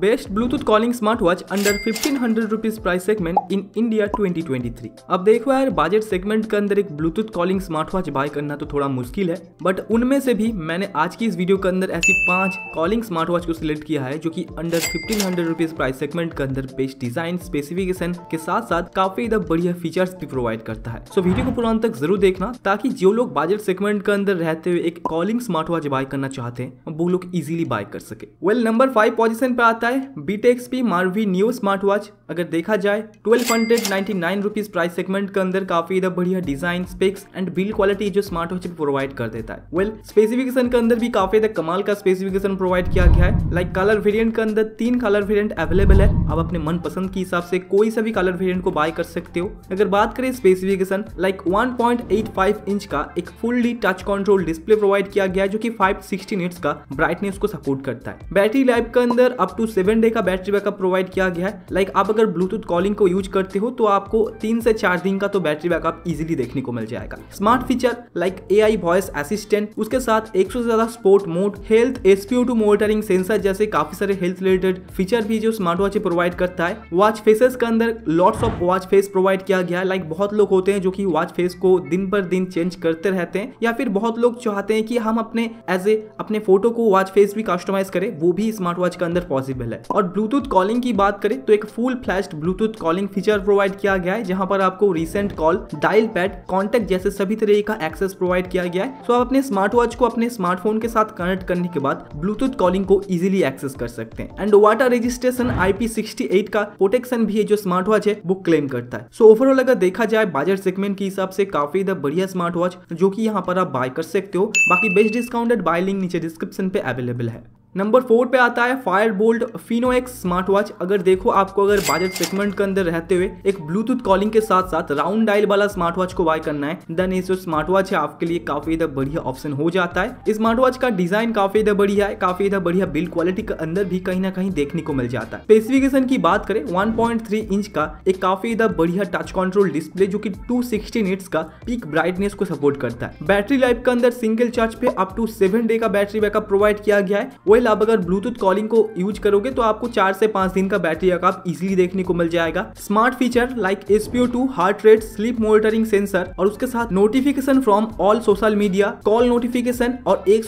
best Bluetooth calling smart watch under fifteen hundred rupees price segment in India 2023 अब देखो यार budget segment के अंदर एक Bluetooth calling smart watch buy करना तो थोड़ा मुश्किल है बट उनमें से भी मैंने आज की इस वीडियो के अंदर ऐसी पांच कॉलिंग स्मार्ट वॉच को सिलेक्ट किया है जो की under fifteen hundred rupees price segment के अंदर बेस्ट डिजाइन स्पेसिफिकेशन के साथ साथ काफी ज्यादा बढ़िया फीचर्स भी प्रोवाइड करता है सो वीडियो को पुरान तक जरूर देखना ताकि जो लोग बजट सेगमेंट के अंदर रहते हुए एक कॉलिंग स्मार्ट वॉच बाय करना चाहते हैं वो लोग इजिली बाय कर सके वेल नंबर फाइव पोजिशन पे आते आता है Beat XP Marv new smart watch अगर देखा जाए twelve hundred ninety nine rupees price segment के अंदर काफी इधर बढ़िया design specs and build quality जो स्मार्ट वॉच प्रोवाइड कर देता है वेल well, स्पेसिफिकेशन के अंदर भी काफी इधर कमाल का स्पेसिफिकेशन प्रोवाइड किया गया है लाइक कलर वेरियंट के अंदर तीन कलर वेरियंट अवेलेबल है आप अपने मन पसंद के हिसाब से कोई सा भी कलर वेरियंट को बाय कर सकते हो अगर बात करें स्पेसिफिकेशन लाइक 1.85 इंच का एक fully touch control display provide किया गया है जो कि 560 निट्स का ब्राइटनेस को सपोर्ट करता है बैटरी लाइफ के अंदर अप टू सेवन डे का बैटरी बैकअप प्रोवाइड किया गया है लाइक आप अगर ब्लूटूथ कॉलिंग को यूज करते हो तो आपको तीन से चार दिन का तो बैटरी बैकअप इजिली देखने को मिल जाएगा smart feature like a voice assistant उसके साथ एक से ज्यादा sport mode health SpO two monitoring sensor जैसे काफी सारे हेल्थ रिलेटेड फीचर भी जो स्मार्ट वॉच प्रोवाइड करता है वॉच फेसेस के अंदर lots of watch face provide किया गया है लाइक बहुत लोग होते हैं जो कि वॉच फेस को दिन पर दिन चेंज करते रहते हैं या फिर बहुत लोग चाहते हैं कि हम अपने एज ए अपने फोटो को वॉच फेस भी कस्टमाइज करें वो भी स्मार्ट वॉच के अंदर पॉसिबल अवेलेबल है और ब्लूटूथ कॉलिंग की बात करें तो एक full flash Bluetooth calling feature provide किया गया है जहां पर आपको recent call dial pad contact जैसे सभी तरह का एक्सेस प्रोवाइड किया गया है सो आप अपने स्मार्ट वॉच को अपने स्मार्टफोन के साथ कनेक्ट करने के बाद ब्लूटूथ कॉलिंग को इजिली एक्सेस कर सकते हैं एंड वाटर रजिस्ट्रेशन आईपी का प्रोटेक्शन भी है जो स्मार्ट वॉच है वो क्लेम करता है सो ओवरऑल अगर देखा जाए बाजार सेगमेंट के हिसाब से काफी बढ़िया स्मार्ट वॉच जो कि यहाँ पर आप बाय कर सकते हो बाकी बेस्ट डिस्काउंटेड बाय लिंक नीचे डिस्क्रिप्शन पे अवेलेबल है नंबर फोर पे आता है Fire Boltt Fino X smart watch अगर देखो आपको अगर बजट सेगमेंट के अंदर रहते हुए एक ब्लूटूथ कॉलिंग के साथ साथ राउंड डायल वाला स्मार्ट वॉच को बाय करना है देन ये जो स्मार्ट वॉच है आपके लिए काफी इधर बढ़िया ऑप्शन हो जाता है स्मार्ट वॉच का डिजाइन काफी इधर बढ़िया है काफी इधर बढ़िया बिल्ड क्वालिटी के अंदर भी कहीं ना कहीं देखने को मिल जाता है स्पेसिफिकेशन की बात करें वन इंच का एक काफी इधर बढ़िया टच कंट्रोल डिस्प्ले जो की टू सिक्सटी का पीक ब्राइटनेस को सपोर्ट करता है बैटरी लाइफ के अंदर सिंगल चार्ज पे अप टू सेवन डे का बैटरी बैकअप प्रोवाइड किया गया है मोबाइल आप अगर ब्लूटूथ कॉलिंग को यूज करोगे तो आपको चार से पांच दिन का बैटरी बैकअप इजिली देखने को मिल जाएगा smart feature like SpO two heart rate sleep monitoring sensor और उसके साथ notification from all social media call notification और एक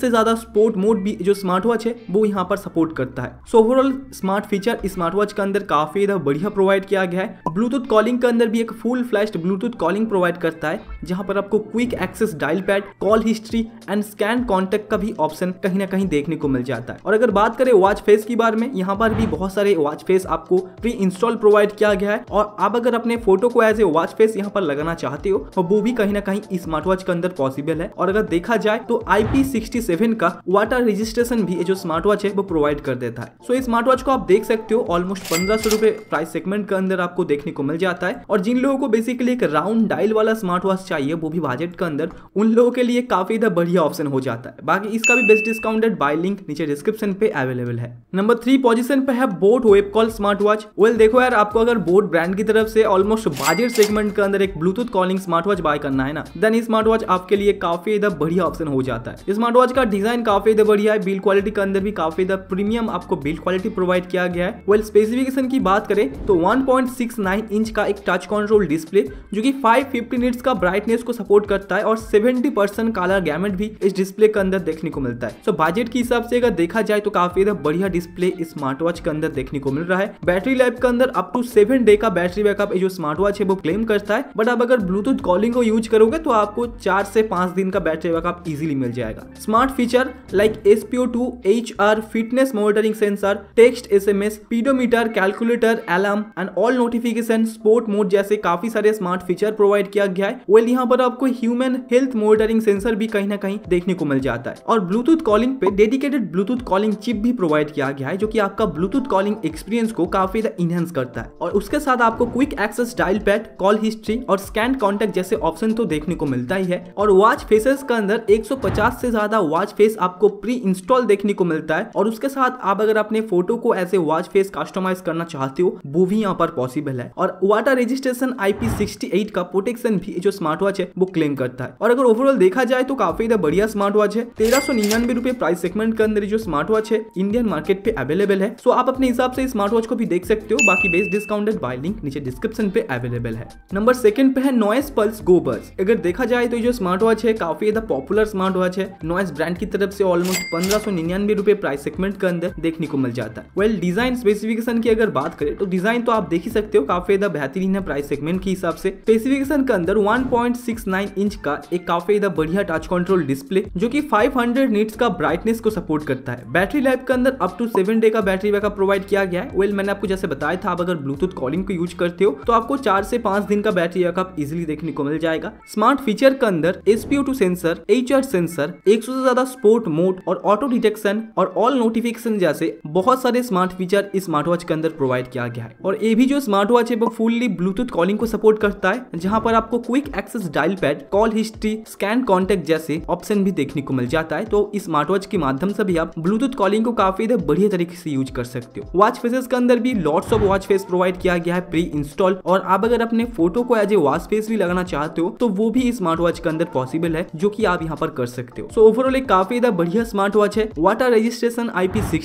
से ज्यादा स्पोर्ट मोड भी जो स्मार्ट वॉच है वो यहाँ पर सपोर्ट करता है so overall smart feature smart watch के अंदर काफी बढ़िया प्रोवाइड किया गया है ब्लूटूथ कॉलिंग के अंदर भी एक full flash Bluetooth calling provide करता है जहाँ पर आपको quick access dial pad call history and scan contact का भी ऑप्शन कहीं ना कहीं देखने को को मिल जाता है और अगर बात करें वॉच फेस की बारे में यहाँ पर भी बहुत सारे वॉच फेस आपको प्री इंस्टॉल प्रोवाइड किया गया है और आप अगर अपने फोटो को एज ए वॉच फेस यहाँ पर लगाना चाहते हो तो वो भी कहीं ना कहीं स्मार्ट वॉच के अंदर पॉसिबल है और अगर देखा जाए तो आई का वाटर रजिस्ट्रेशन भी जो स्मार्ट वॉच है वो प्रोवाइड कर देता है सो स्मार्ट वॉच को आप देख सकते हो ऑलमोस्ट पंद्रह सौ प्राइस सेगमेंट के अंदर आपको देखने को मिल जाता है और जिन लोगों को बेसिकली एक राउंड डायल वाला स्मार्ट वॉच चाहिए वो भी बजट के अंदर उन लोगों के लिए काफी बढ़िया ऑप्शन हो जाता है बाकी इसका भी best discounted buy link link नीचे डिस्क्रिप्शन पे अवेलेबल है नंबर थ्री पोजीशन पे है Boat Wave Call smart watch well देखो यार आपको अगर बोट ब्रांड की तरफ से ऑलमोस्ट बाजेट सेगमेंट के अंदर एक Bluetooth calling smart watch buy करना है ना देन स्मार्ट वॉच आपके लिए काफी इधर बढ़िया ऑप्शन हो जाता है स्मार्ट वॉच का डिजाइन काफी इधर बढ़िया है बिल्ड क्वालिटी के अंदर भी काफी इधर प्रीमियम आपको बिल्ड क्वालिटी प्रोवाइड किया गया है वेल स्पेसिफिकेशन की बात करें तो वन इंच का एक टच कंट्रोल डिस्प्ले जो की फाइव फिफ्टी का ब्राइटनेस को सपोर्ट करता है और सेवेंटी परसेंट कालर गैमेट भी इस डिस्प्ले के अंदर देखने को मिलता है सो बजट के हिसाब से अगर देखा जाए तो काफी ज्यादा बढ़िया डिस्प्ले स्मार्ट वॉच के अंदर देखने को मिल रहा है बैटरी लाइफ के अंदर अप टू सेवन डे का बैटरी बैकअप जो स्मार्ट वॉच है वो क्लेम करता है बट आप अगर ब्लूटूथ कॉलिंग को यूज करोगे तो आपको चार से पांच दिन का बैटरी बैकअप इजिली मिल जाएगा smart feature like SpO two H R fitness monitoring sensor text S M S pedometer calculator alarm and all notification sport mode जैसे काफी सारे स्मार्ट फीचर प्रोवाइड किया गया है वेल यहाँ पर आपको ह्यूमन हेल्थ मॉनिटरिंग सेंसर भी कहीं ना कहीं देखने को मिल जाता है और ब्लूटूथ कॉलिंग पे dedicated integrated bluetooth calling chip भी प्रोवाइड किया गया है जो कि आपका ब्लूटूथ कॉलिंग एक्सपीरियंस को काफी इनहेंस करता है और उसके साथ आपको quick access dial pad call history और स्कैन कॉन्टेक्ट जैसे ऑप्शन तो देखने को मिलता ही है और वॉच फेसेस के अंदर एक से ज्यादा वॉच फेस आपको प्री इंस्टॉल देखने को मिलता है और उसके साथ आप अगर अपने फोटो को as a watch face customize करना चाहते हो वो भी यहाँ पर पॉसिबल है और वाटर रजिस्ट्रेशन आईपी का प्रोटेक्शन भी जो स्मार्ट वॉच है वो क्लेम करता है और अगर ओवरऑल देखा जाए तो काफी बढ़िया स्मार्ट वॉच है तेरह सौ निन्यानवे रुपए प्राइस सेगमेंट के अंदर जो स्मार्ट वॉच है इंडियन मार्केट पे अवेलेबल है सो आप अपने हिसाब से स्मार्ट वॉच को भी देख सकते हो बाकी बेस्ट डिस्काउंटेड बाय लिंक नीचे डिस्क्रिप्शन पे अवेलेबल है नंबर सेकंड पे है नॉइस पल्स गो बस अगर देखा जाए तो जो स्मार्ट वॉच है काफी ज्यादा पॉपुलर स्मार्ट वॉच है नॉइस ब्रांड की तरफ से ऑलमोस्ट पंद्रह सौ निन्यानवे रुपए प्राइस सेगमेंट के अंदर देखने को मिल जाता है वेल डिजाइन स्पेसिफिकेशन की अगर बात करें तो डिजाइन तो आप देख ही सकते हो काफी ज्यादा बेहतरीन है प्राइस सेगमेंट के हिसाब से स्पेसिफिकेशन के अंदर नाइन इंच का एक काफी ज्यादा बढ़िया टच कंट्रोल डिस्प्ले जो फाइव हंड्रेड नीट्स का ब्राइटनेस को सपोर्ट सपोर्ट करता है बैटरी लाइफ के अंदर अप टू सेवन डे का बैटरी बैकअप प्रोवाइड किया गया है वेल मैंने आपको जैसे बताया था आप अगर ब्लूटूथ कॉलिंग को यूज करते हो तो आपको चार से पांच दिन का बैटरी बैकअप इजिली देखने को मिल जाएगा स्मार्ट फीचर के अंदर एसपीओ सेंसर एच सेंसर एक से ज्यादा स्पोर्ट मोड और ऑटो डिटेक्शन और ऑल नोटिफिकेशन जैसे बहुत सारे स्मार्ट फीचर इस स्मार्ट वॉच के अंदर प्रोवाइड किया गया है और ये भी जो स्मार्ट वॉच है वो फुल्ली ब्लूटूथ कॉलिंग को सपोर्ट करता है जहाँ पर आपको quick access dial pad call history scan contact जैसे ऑप्शन भी देखने को मिल जाता है तो इस स्मार्ट वॉच के माध्यम भी आप ब्लूटूथ कॉलिंग को काफी बढ़िया तरीके से यूज कर सकते हो वॉच फेसेस के अंदर भी lots of watch face provide किया गया है प्री इंस्टॉल और आप अगर अपने फोटो को एज ए वॉच फेस भी लगाना चाहते हो तो वो भी स्मार्ट वॉच के अंदर पॉसिबल है जो की आप यहाँ पर कर सकते हो सो ओवरऑल एक काफी बढ़िया स्मार्ट वॉच है वाटर रजिस्ट्रेशन आईपी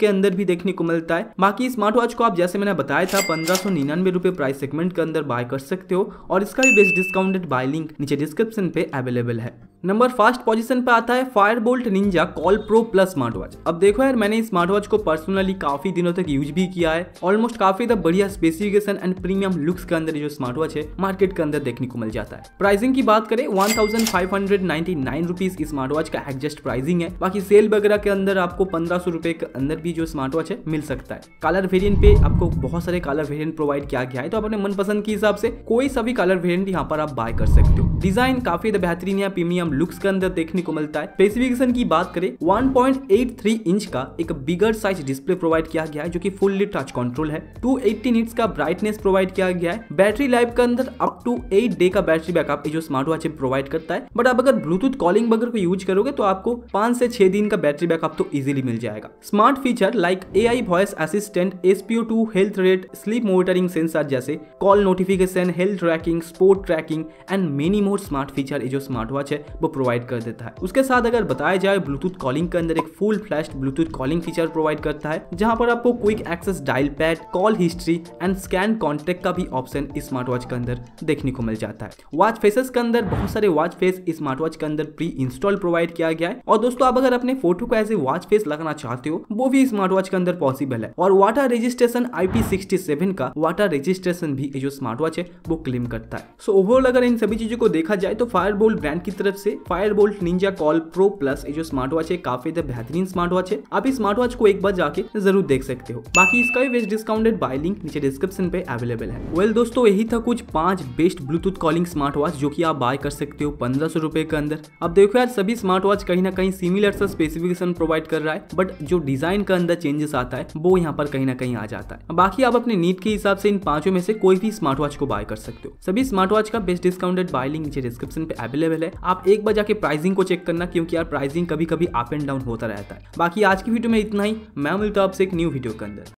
के अंदर भी देखने को मिलता है बाकी स्मार्ट वॉच को आप जैसे मैंने बताया था पंद्रह सौ निन्यानवे प्राइस सेगमेंट के अंदर बाय कर सकते हो और इसका भी बेस्ट डिस्काउंटेड बाय लिंक नीचे डिस्क्रिप्शन पे अवेलेबल है नंबर फर्स्ट पोजीशन पर आता है Fire Boltt Ninja Call Pro Plus smart watch अब देखो यार मैंने स्मार्ट वॉच को पर्सनली काफी दिनों तक यूज भी किया है ऑलमोस्ट काफी बढ़िया स्पेसिफिकेशन एंड प्रीमियम लुक्स के अंदर जो स्मार्ट वॉच है मार्केट के अंदर देखने को मिल जाता है प्राइसिंग की बात करें one thousand five hundred ninety nine rupees smart watch का एडजस्ट प्राइसिंग है बाकी सेल वगैरह के अंदर आपको पंद्रह सौ के अंदर भी जो स्मार्ट वॉच है मिल सकता है कलर वेरियंट पे आपको बहुत सारे कलर वेरियंट प्रोवाइड किया गया है तो अपने मनपसंद के हिसाब से कोई सभी कलर वेरियंट यहाँ पर आप बाय कर सकते हो डिजाइन काफी बेहतरीन है प्रीमियम लुक्स के अंदर देखने को मिलता है स्पेसिफिकेशन की बात करें 1.83 इंच का एक बिगर साइज डिस्प्ले प्रोवाइड किया गया है जो कि फुल्ली टच कंट्रोल है 280 एट्टी का ब्राइटनेस प्रोवाइड किया गया है बैटरी लाइफ के अंदर अप टू एट डे का बैटरी बैकअप जो स्मार्ट वॉच प्रोवाइड करता है बट आप अगर ब्लूटूथ कॉलिंग बगर को यूज करोगे तो आपको पांच से छह दिन का बैटरी बैकअप तो इजिली मिल जाएगा smart feature like A I voice assistant SPO two health rate sleep monitoring sensor जैसे call notification health tracking sport tracking and many more smart feature जो स्मार्ट वॉच है वो प्रोवाइड कर देता है उसके साथ अगर बताया जाए ब्लूटूथ कॉलिंग के अंदर एक full flash Bluetooth calling feature provide करता है जहां पर आपको quick access dial pad call history and scan contact का भी ऑप्शन स्मार्ट वॉच के अंदर देखने को मिल जाता है वॉच फेसेस के अंदर बहुत सारे वॉच फेस स्मार्ट वॉच के अंदर प्री इंस्टॉल प्रोवाइड किया गया है और दोस्तों आप अगर अपने फोटो को एज ए वॉच फेस लगाना चाहते हो वो भी स्मार्ट वॉच के अंदर पॉसिबल है और वाटर रजिस्ट्रेशन IP67 का वाटर रजिस्ट्रेशन भी जो स्मार्ट वॉच है वो क्लेम करता है सो so, ओवरऑल अगर इन सभी चीजों को देखा जाए तो फायरबोल ब्रांड की तरफ से से Fire Boltt Ninja Call Pro Plus ये जो स्मार्ट वॉच है काफी तो बेहतरीन स्मार्ट वॉच है आप इस स्मार्ट वॉच को एक बार जाके जरूर देख सकते हो बाकी इसका भी बेस्ट डिस्काउंटेड बाय लिंक नीचे डिस्क्रिप्शन पे अवेलेबल है वेल दोस्तों यही था कुछ पांच best Bluetooth calling smart watch जो की आप बाय कर सकते हो पंद्रह सौ रुपए के अंदर अब देखो यार सभी स्मार्ट वॉच कहीं ना कहीं सिमिलर सा स्पेसिफिकेशन प्रोवाइड कर रहा है बट जो डिजाइन का अंदर चेंजेस आता है वो यहाँ पर कहीं ना कहीं आ जाता है बाकी आप अपने नीट के हिसाब से इन पांचों में से कोई भी स्मार्ट वॉच को बाय कर सकते हो सभी स्मार्ट वॉच का बेस्ट डिस्काउंटेड बाय लिंक नीचे डिस्क्रिप्शन पे अवेलेबल है आप एक बार जाके प्राइसिंग को चेक करना क्योंकि यार प्राइसिंग कभी कभी अप एंड डाउन होता रहता है बाकी आज की वीडियो में इतना ही मैं मिलता हूँ आपसे एक न्यू वीडियो के अंदर